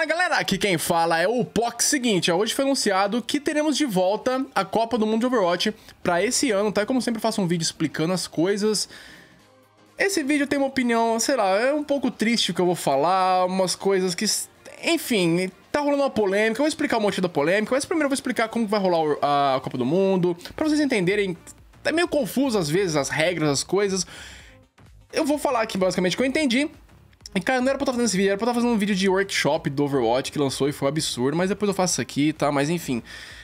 Fala galera, aqui quem fala é o POC. Seguinte, é, hoje foi anunciado que teremos de volta a Copa do Mundo de Overwatch para esse ano, tá? como sempre faço um vídeo explicando as coisas. Esse vídeo tem uma opinião, sei lá, é um pouco triste o que eu vou falar, umas coisas que. Enfim, tá rolando uma polêmica, eu vou explicar um monte da polêmica, mas primeiro eu vou explicar como vai rolar a Copa do Mundo, para vocês entenderem. É meio confuso às vezes as regras, as coisas. Eu vou falar aqui basicamente o que eu entendi e, é, cara, não era pra eu estar fazendo esse vídeo, era pra eu estar fazendo um vídeo de workshop do Overwatch que lançou e foi um absurdo, mas depois eu faço isso aqui, tá? Mas enfim,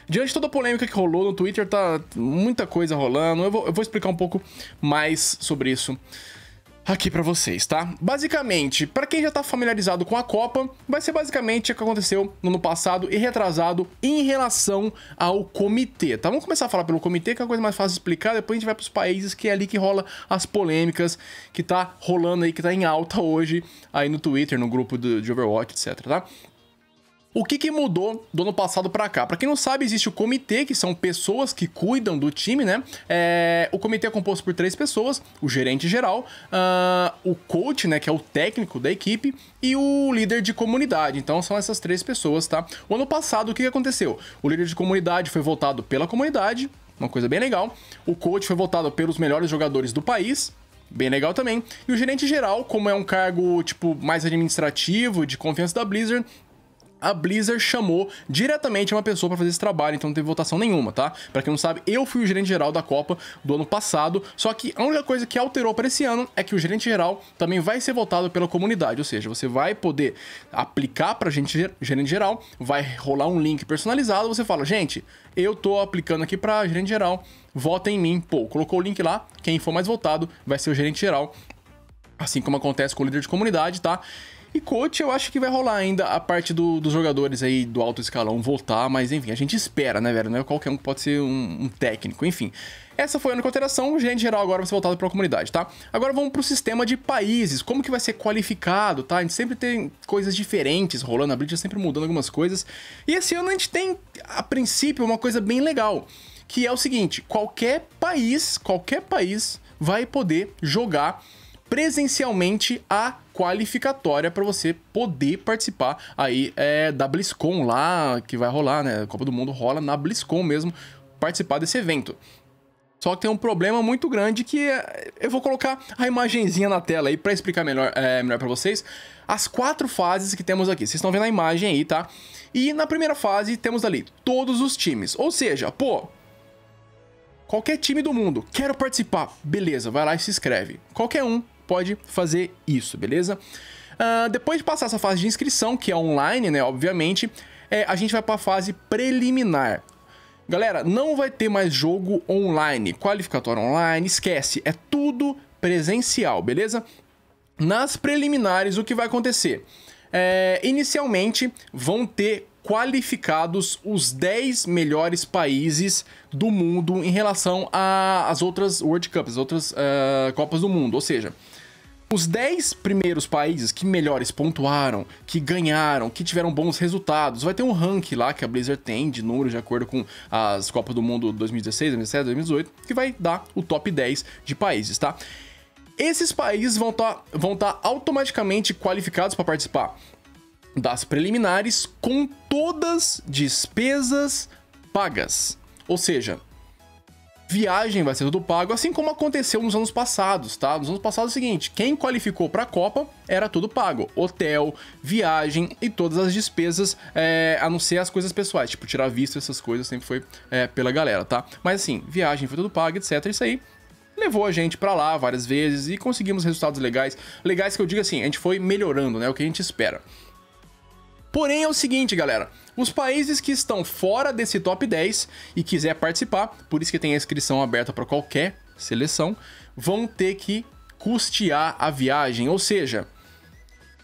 diante de toda a polêmica que rolou no Twitter, tá muita coisa rolando, eu vou, eu vou explicar um pouco mais sobre isso aqui para vocês, tá? Basicamente, para quem já tá familiarizado com a Copa, vai ser basicamente o que aconteceu no ano passado e retrasado em relação ao comitê, tá? Vamos começar a falar pelo comitê, que é a coisa mais fácil de explicar, depois a gente vai pros países, que é ali que rola as polêmicas que tá rolando aí, que tá em alta hoje aí no Twitter, no grupo de Overwatch, etc, tá? O que, que mudou do ano passado para cá? Para quem não sabe, existe o comitê, que são pessoas que cuidam do time, né? É, o comitê é composto por três pessoas: o gerente geral, uh, o coach, né, que é o técnico da equipe, e o líder de comunidade. Então são essas três pessoas, tá? O ano passado, o que, que aconteceu? O líder de comunidade foi votado pela comunidade, uma coisa bem legal. O coach foi votado pelos melhores jogadores do país, bem legal também. E o gerente geral, como é um cargo tipo mais administrativo, de confiança da Blizzard, a Blizzard chamou diretamente uma pessoa para fazer esse trabalho, então não teve votação nenhuma, tá? Para quem não sabe, eu fui o gerente geral da Copa do ano passado, só que a única coisa que alterou para esse ano é que o gerente geral também vai ser votado pela comunidade, ou seja, você vai poder aplicar para gente gerente geral, vai rolar um link personalizado, você fala, gente, eu tô aplicando aqui para gerente geral, vota em mim, pô, colocou o link lá, quem for mais votado vai ser o gerente geral, assim como acontece com o líder de comunidade, tá? E coach, eu acho que vai rolar ainda a parte do, dos jogadores aí do alto escalão voltar, mas enfim, a gente espera, né, velho? Não é qualquer um que pode ser um, um técnico, enfim. Essa foi a única alteração, o gerente geral agora vai ser voltado para a comunidade, tá? Agora vamos para o sistema de países, como que vai ser qualificado, tá? A gente sempre tem coisas diferentes rolando, a Blitz é sempre mudando algumas coisas. E esse ano a gente tem, a princípio, uma coisa bem legal, que é o seguinte, qualquer país, qualquer país vai poder jogar presencialmente a qualificatória para você poder participar aí é, da BlizzCon lá, que vai rolar, né? A Copa do Mundo rola na BlizzCon mesmo, participar desse evento. Só que tem um problema muito grande que é, eu vou colocar a imagenzinha na tela aí para explicar melhor, é, melhor para vocês. As quatro fases que temos aqui, vocês estão vendo a imagem aí, tá? E na primeira fase temos ali todos os times, ou seja, pô, qualquer time do mundo, quero participar, beleza, vai lá e se inscreve. Qualquer um pode fazer isso, beleza? Uh, depois de passar essa fase de inscrição, que é online, né, obviamente, é, a gente vai para a fase preliminar. Galera, não vai ter mais jogo online, qualificatório online, esquece, é tudo presencial, beleza? Nas preliminares, o que vai acontecer? É, inicialmente, vão ter qualificados os 10 melhores países do mundo em relação às outras World Cups, as outras uh, Copas do Mundo. Ou seja, os 10 primeiros países que melhores pontuaram, que ganharam, que tiveram bons resultados, vai ter um ranking lá que a Blizzard tem de números de acordo com as Copas do Mundo 2016, 2017, 2018, que vai dar o top 10 de países, tá? Esses países vão estar tá, vão tá automaticamente qualificados para participar das preliminares com todas despesas pagas. Ou seja, viagem vai ser tudo pago, assim como aconteceu nos anos passados, tá? Nos anos passados é o seguinte, quem qualificou para a Copa era tudo pago, hotel, viagem e todas as despesas, é, a não ser as coisas pessoais, tipo tirar visto, essas coisas sempre foi é, pela galera, tá? Mas assim, viagem foi tudo pago, etc, isso aí levou a gente para lá várias vezes e conseguimos resultados legais, legais que eu digo assim, a gente foi melhorando, né, o que a gente espera. Porém, é o seguinte, galera. Os países que estão fora desse top 10 e quiser participar, por isso que tem a inscrição aberta para qualquer seleção, vão ter que custear a viagem. Ou seja,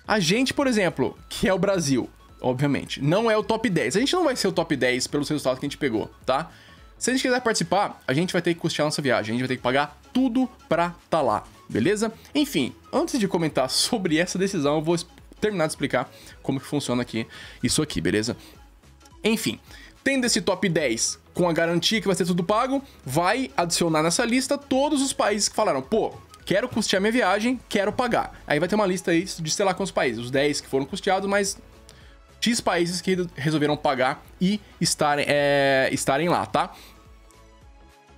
a gente, por exemplo, que é o Brasil, obviamente, não é o top 10. A gente não vai ser o top 10 pelos resultados que a gente pegou, tá? Se a gente quiser participar, a gente vai ter que custear nossa viagem, a gente vai ter que pagar tudo pra tá lá, beleza? Enfim, antes de comentar sobre essa decisão, eu vou terminar de explicar como que funciona aqui isso aqui, beleza? Enfim, tendo esse top 10 com a garantia que vai ser tudo pago, vai adicionar nessa lista todos os países que falaram, pô, quero custear minha viagem, quero pagar. Aí vai ter uma lista aí de sei lá quantos países, os 10 que foram custeados, mas X países que resolveram pagar e estarem, é, estarem lá, tá?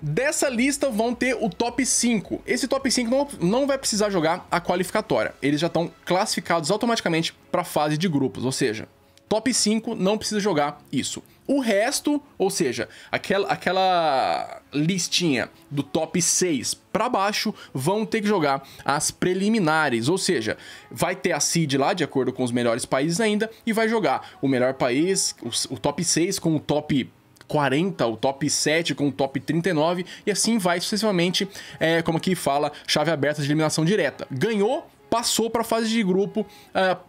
Dessa lista vão ter o top 5. Esse top 5 não, não vai precisar jogar a qualificatória. Eles já estão classificados automaticamente para a fase de grupos, ou seja, top 5 não precisa jogar isso. O resto, ou seja, aquela, aquela listinha do top 6 para baixo, vão ter que jogar as preliminares, ou seja, vai ter a seed lá, de acordo com os melhores países ainda, e vai jogar o melhor país, o, o top 6 com o top 40, o top 7 com o top 39 e assim vai sucessivamente, é, como aqui fala, chave aberta de eliminação direta. Ganhou, passou para a fase de grupo, uh,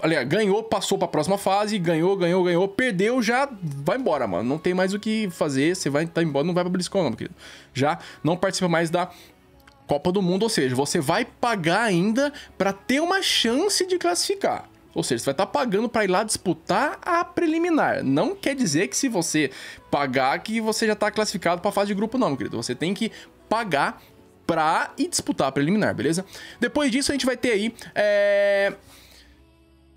aliás, ganhou, passou para a próxima fase, ganhou, ganhou, ganhou, perdeu, já vai embora, mano. Não tem mais o que fazer, você vai tá embora, não vai para BlizzCon não, querido. Já não participa mais da Copa do Mundo, ou seja, você vai pagar ainda para ter uma chance de classificar. Ou seja, você vai estar tá pagando para ir lá disputar a preliminar. Não quer dizer que se você pagar que você já está classificado para a fase de grupo, não, querido. Você tem que pagar para ir disputar a preliminar, beleza? Depois disso, a gente vai ter aí. É...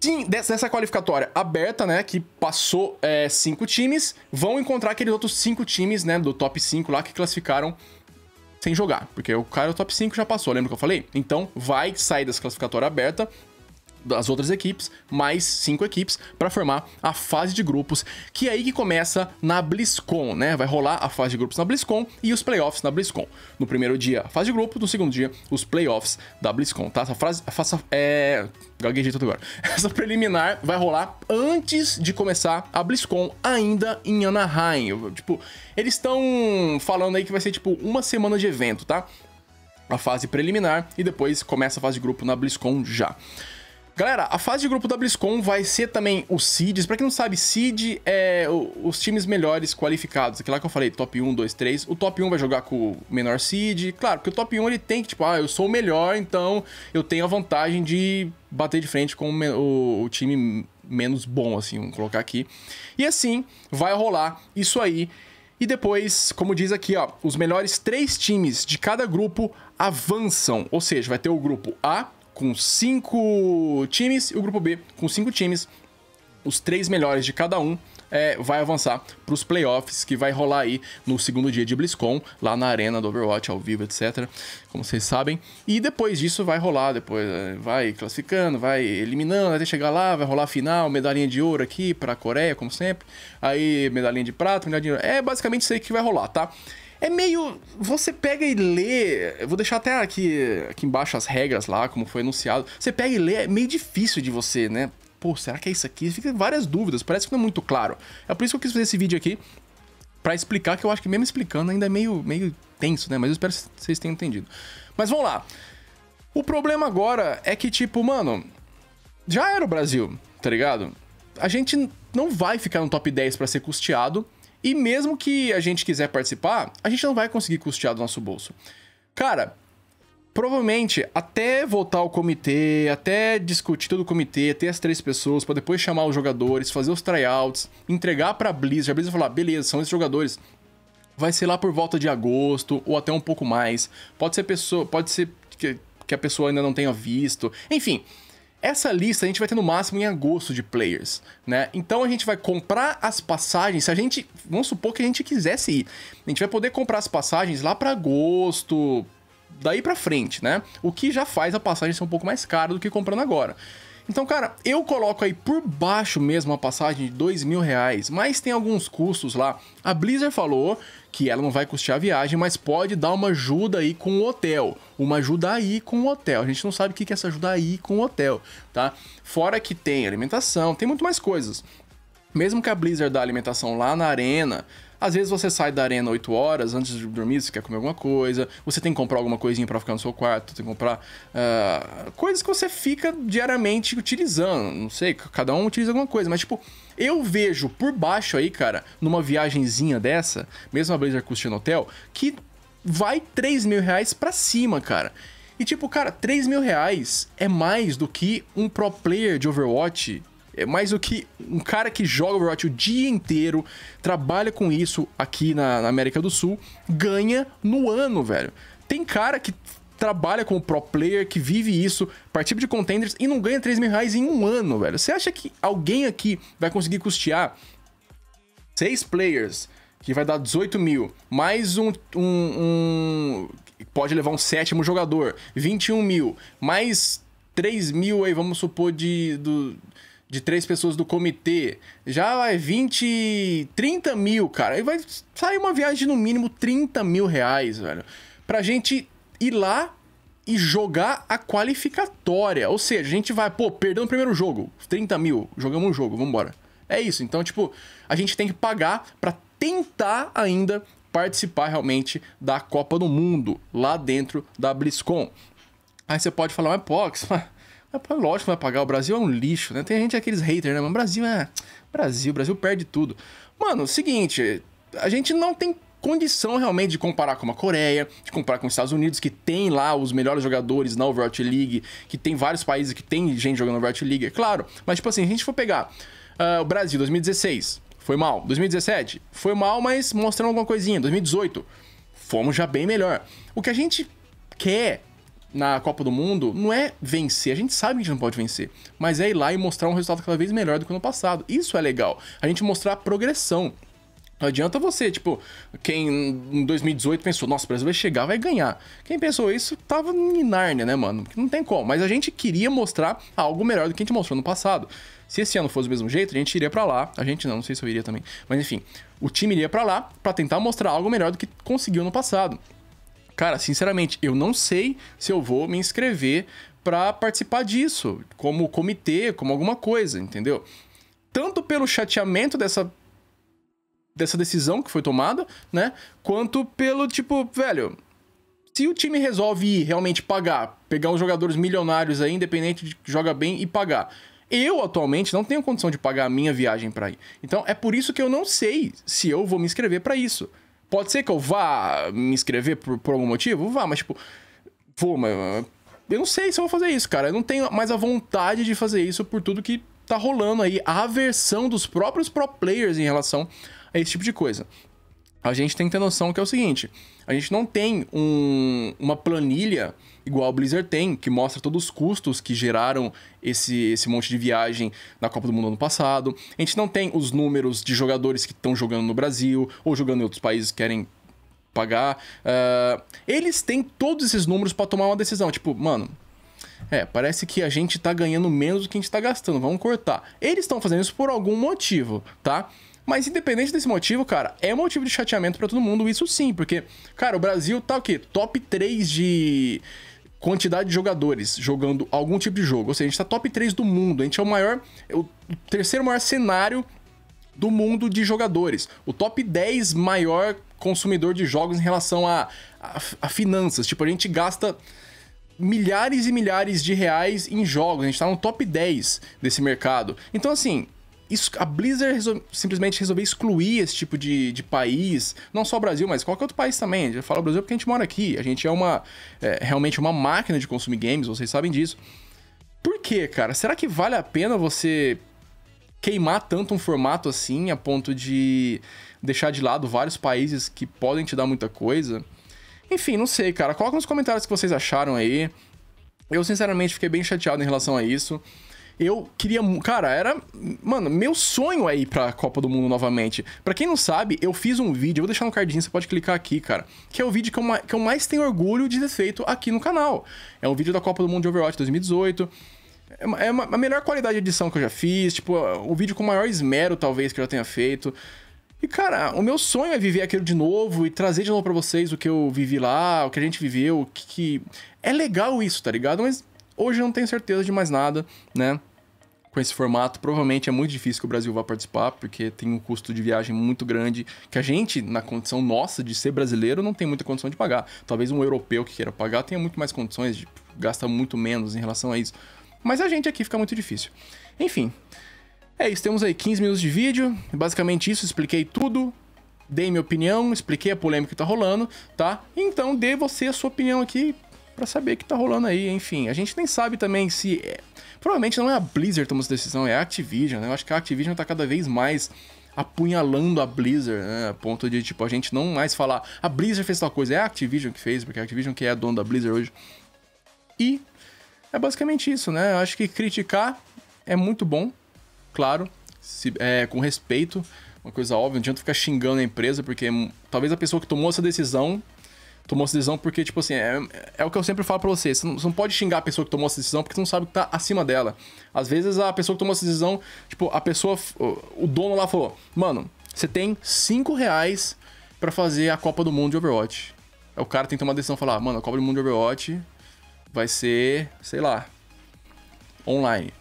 Sim, dessa qualificatória aberta, né? Que passou é, cinco times, vão encontrar aqueles outros cinco times, né? Do top 5 lá que classificaram sem jogar. Porque o cara do top 5 já passou, lembra que eu falei? Então vai sair dessa classificatória aberta das outras equipes, mais cinco equipes, para formar a fase de grupos, que é aí que começa na BlizzCon, né? Vai rolar a fase de grupos na BlizzCon e os playoffs na BlizzCon. No primeiro dia, a fase de grupo, no segundo dia, os playoffs da BlizzCon, tá? Essa frase, faça, é... Gaguejei tudo agora. Essa preliminar vai rolar antes de começar a BlizzCon, ainda em Anaheim. Tipo, eles estão falando aí que vai ser, tipo, uma semana de evento, tá? A fase preliminar e depois começa a fase de grupo na BlizzCon já. Galera, a fase de grupo da BlizzCon vai ser também os seeds. Pra quem não sabe, seed é o, os times melhores qualificados. Aquilo lá que eu falei, top 1, 2, 3. O top 1 vai jogar com o menor seed. Claro, porque o top 1 ele tem que, tipo, ah, eu sou o melhor, então eu tenho a vantagem de bater de frente com o, o time menos bom, assim, vamos colocar aqui. E assim, vai rolar isso aí. E depois, como diz aqui, ó, os melhores três times de cada grupo avançam. Ou seja, vai ter o grupo A, com cinco times e o grupo B com cinco times. Os três melhores de cada um é, vai avançar para os playoffs que vai rolar aí no segundo dia de BlizzCon, lá na arena do Overwatch ao vivo, etc. Como vocês sabem. E depois disso vai rolar, depois é, vai classificando, vai eliminando até chegar lá, vai rolar a final, medalhinha de ouro aqui para a Coreia, como sempre. Aí medalhinha de prata, medalhinha de ouro. É basicamente isso aí que vai rolar, tá? É meio. Você pega e lê. Eu vou deixar até aqui, aqui embaixo as regras lá, como foi anunciado. Você pega e lê, é meio difícil de você, né? Pô, será que é isso aqui? Fica várias dúvidas, parece que não é muito claro. É por isso que eu quis fazer esse vídeo aqui, para explicar, que eu acho que mesmo explicando ainda é meio, meio tenso, né? Mas eu espero que vocês tenham entendido. Mas vamos lá. O problema agora é que, tipo, mano, já era o Brasil, tá ligado? A gente não vai ficar no top 10 para ser custeado e mesmo que a gente quiser participar, a gente não vai conseguir custear do nosso bolso. Cara, provavelmente até voltar o comitê, até discutir todo o comitê, ter as três pessoas para depois chamar os jogadores, fazer os tryouts, entregar para a Blizzard, a Blizzard falar, beleza, são esses jogadores. Vai ser lá por volta de agosto ou até um pouco mais. Pode ser pessoa, pode ser que, que a pessoa ainda não tenha visto. Enfim, essa lista a gente vai ter no máximo em agosto de players, né? Então a gente vai comprar as passagens, se a gente, vamos supor que a gente quisesse ir, a gente vai poder comprar as passagens lá para agosto, daí para frente, né? O que já faz a passagem ser um pouco mais cara do que comprando agora. Então, cara, eu coloco aí por baixo mesmo a passagem de dois mil reais, mas tem alguns custos lá. A Blizzard falou que ela não vai custear a viagem, mas pode dar uma ajuda aí com o hotel. Uma ajuda aí com o hotel. A gente não sabe o que é essa ajuda aí com o hotel, tá? Fora que tem alimentação, tem muito mais coisas. Mesmo que a Blizzard dá alimentação lá na arena, às vezes você sai da arena 8 horas, antes de dormir você quer comer alguma coisa, você tem que comprar alguma coisinha para ficar no seu quarto, tem que comprar uh, coisas que você fica diariamente utilizando. Não sei, cada um utiliza alguma coisa, mas tipo, eu vejo por baixo aí, cara, numa viagenzinha dessa, mesmo a Blazer Cushion Hotel, que vai 3 mil reais pra cima, cara. E tipo, cara, 3 mil reais é mais do que um pro player de Overwatch é Mas o que um cara que joga Overwatch o dia inteiro, trabalha com isso aqui na, na América do Sul, ganha no ano, velho. Tem cara que trabalha como pro player, que vive isso, participa de contenders e não ganha 3 mil reais em um ano, velho. Você acha que alguém aqui vai conseguir custear seis players, que vai dar 18 mil, mais um, um, um pode levar um sétimo jogador, 21 mil, mais 3 mil aí, vamos supor, de. Do, de três pessoas do comitê, já vai 20, 30 mil, cara. E vai sair uma viagem de no mínimo 30 mil reais, velho. Pra gente ir lá e jogar a qualificatória. Ou seja, a gente vai, pô, perdeu o primeiro jogo, 30 mil, jogamos um jogo, vambora. É isso. Então, tipo, a gente tem que pagar para tentar ainda participar realmente da Copa do Mundo lá dentro da BlizzCon. Aí você pode falar, mas Pox, mas É, é, lógico que vai pagar. O Brasil é um lixo, né? Tem gente é aqueles haters, né? Mas o Brasil é. Brasil, Brasil perde tudo. Mano, seguinte, a gente não tem condição realmente de comparar com a Coreia, de comparar com os Estados Unidos, que tem lá os melhores jogadores na Overwatch League, que tem vários países que tem gente jogando Overwatch League, é claro. Mas, tipo assim, a gente for pegar uh, o Brasil 2016, foi mal. 2017, foi mal, mas mostrando alguma coisinha. 2018, fomos já bem melhor. O que a gente quer na Copa do Mundo não é vencer. A gente sabe que a gente não pode vencer, mas é ir lá e mostrar um resultado cada vez melhor do que no passado. Isso é legal. A gente mostrar a progressão. Não adianta você, tipo, quem em 2018 pensou, nossa, o Brasil vai chegar, vai ganhar. Quem pensou isso tava em Nárnia, né, mano? Não tem como. Mas a gente queria mostrar algo melhor do que a gente mostrou no passado. Se esse ano fosse do mesmo jeito, a gente iria para lá. A gente não, não sei se eu iria também. Mas enfim, o time iria para lá para tentar mostrar algo melhor do que conseguiu no passado. Cara, sinceramente, eu não sei se eu vou me inscrever para participar disso, como comitê, como alguma coisa, entendeu? Tanto pelo chateamento dessa dessa decisão que foi tomada, né? Quanto pelo tipo, velho, se o time resolve ir realmente pagar, pegar uns jogadores milionários aí, independente de que joga bem e pagar. Eu atualmente não tenho condição de pagar a minha viagem para ir. Então é por isso que eu não sei se eu vou me inscrever para isso. Pode ser que eu vá me inscrever por, por algum motivo? Vá, mas tipo, vou, mas eu não sei se eu vou fazer isso, cara. Eu não tenho mais a vontade de fazer isso por tudo que tá rolando aí. A aversão dos próprios pro players em relação a esse tipo de coisa a gente tem que ter noção que é o seguinte: a gente não tem um, uma planilha igual a Blizzard tem, que mostra todos os custos que geraram esse, esse monte de viagem na Copa do Mundo ano passado. A gente não tem os números de jogadores que estão jogando no Brasil ou jogando em outros países que querem pagar. Uh, eles têm todos esses números para tomar uma decisão. Tipo, mano, é, parece que a gente tá ganhando menos do que a gente tá gastando, vamos cortar. Eles estão fazendo isso por algum motivo, tá? Mas independente desse motivo, cara, é motivo de chateamento para todo mundo, isso sim, porque, cara, o Brasil tá o quê? Top 3 de quantidade de jogadores jogando algum tipo de jogo. Ou seja, a gente tá top 3 do mundo. A gente é o maior, é o terceiro maior cenário do mundo de jogadores. O top 10 maior consumidor de jogos em relação a, a, a finanças. Tipo, a gente gasta milhares e milhares de reais em jogos. A gente tá no top 10 desse mercado. Então, assim, isso, a Blizzard resol, simplesmente resolveu excluir esse tipo de, de país, não só o Brasil, mas qualquer outro país também. Eu falo Brasil porque a gente mora aqui, a gente é uma é, realmente uma máquina de consumir games, vocês sabem disso. Por que, cara? Será que vale a pena você queimar tanto um formato assim a ponto de deixar de lado vários países que podem te dar muita coisa? Enfim, não sei, cara. Coloca nos comentários o que vocês acharam aí. Eu, sinceramente, fiquei bem chateado em relação a isso. Eu queria. Cara, era. Mano, meu sonho é ir pra Copa do Mundo novamente. Pra quem não sabe, eu fiz um vídeo, eu vou deixar no cardinho, você pode clicar aqui, cara. Que é o vídeo que eu, mais, que eu mais tenho orgulho de ter feito aqui no canal. É um vídeo da Copa do Mundo de Overwatch 2018. É, é, uma, a melhor qualidade de edição que eu já fiz. Tipo, o vídeo com o maior esmero, talvez, que eu já tenha feito. E, cara, o meu sonho é viver aquilo de novo e trazer de novo para vocês o que eu vivi lá, o que a gente viveu, o que. É legal isso, tá ligado? Mas Hoje não tenho certeza de mais nada, né? com esse formato, provavelmente é muito difícil que o Brasil vá participar, porque tem um custo de viagem muito grande que a gente, na condição nossa de ser brasileiro, não tem muita condição de pagar. Talvez um europeu que queira pagar tenha muito mais condições, de, gastar muito menos em relação a isso. Mas a gente aqui fica muito difícil. Enfim, é isso. Temos aí 15 minutos de vídeo, basicamente isso, expliquei tudo. Dei minha opinião, expliquei a polêmica que tá rolando, tá? Então dê você a sua opinião aqui, para saber o que tá rolando aí, enfim. A gente nem sabe também se. É... Provavelmente não é a Blizzard tomando essa decisão, é a Activision, né? Eu acho que a Activision tá cada vez mais apunhalando a Blizzard, né? A ponto de, tipo, a gente não mais falar a Blizzard fez tal coisa, é a Activision que fez, porque a Activision que é a dona da Blizzard hoje. E é basicamente isso, né? Eu acho que criticar é muito bom, claro, se, é, com respeito, uma coisa óbvia, não adianta ficar xingando a empresa, porque talvez a pessoa que tomou essa decisão tomou essa decisão, porque, tipo assim, é, é o que eu sempre falo pra você. Você não, você não, pode xingar a pessoa que tomou essa decisão porque você não sabe o que tá acima dela. Às vezes a pessoa que tomou essa decisão, tipo, a pessoa. O, o dono lá falou, mano, você tem 5 reais pra fazer a Copa do Mundo de Overwatch. O cara tem que tomar a decisão e falar, ah, mano, a Copa do Mundo de Overwatch vai ser, sei lá, online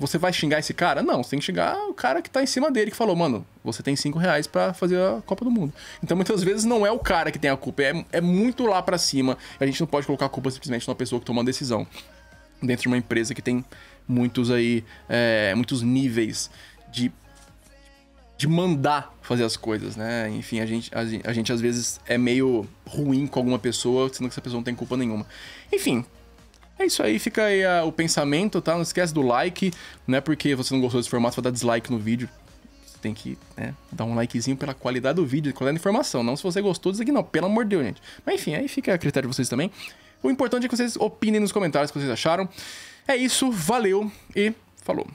você vai xingar esse cara? Não, você tem que xingar o cara que tá em cima dele, que falou, mano, você tem cinco reais para fazer a Copa do Mundo. Então muitas vezes não é o cara que tem a culpa, é, é muito lá para cima. A gente não pode colocar a culpa simplesmente numa pessoa que toma uma decisão dentro de uma empresa que tem muitos aí, é, muitos níveis de, de mandar fazer as coisas, né? Enfim, a gente, a, a gente às vezes é meio ruim com alguma pessoa, sendo que essa pessoa não tem culpa nenhuma. Enfim, é isso aí, fica aí a, ah, o pensamento, tá? Não esquece do like, não é porque você não gostou desse formato, vai dar dislike no vídeo. Você tem que né, dar um likezinho pela qualidade do vídeo, qualidade da informação. Não se você gostou disso aqui, não. Pelo amor de Deus, gente. Mas enfim, aí fica a critério de vocês também. O importante é que vocês opinem nos comentários o que vocês acharam. É isso, valeu e falou.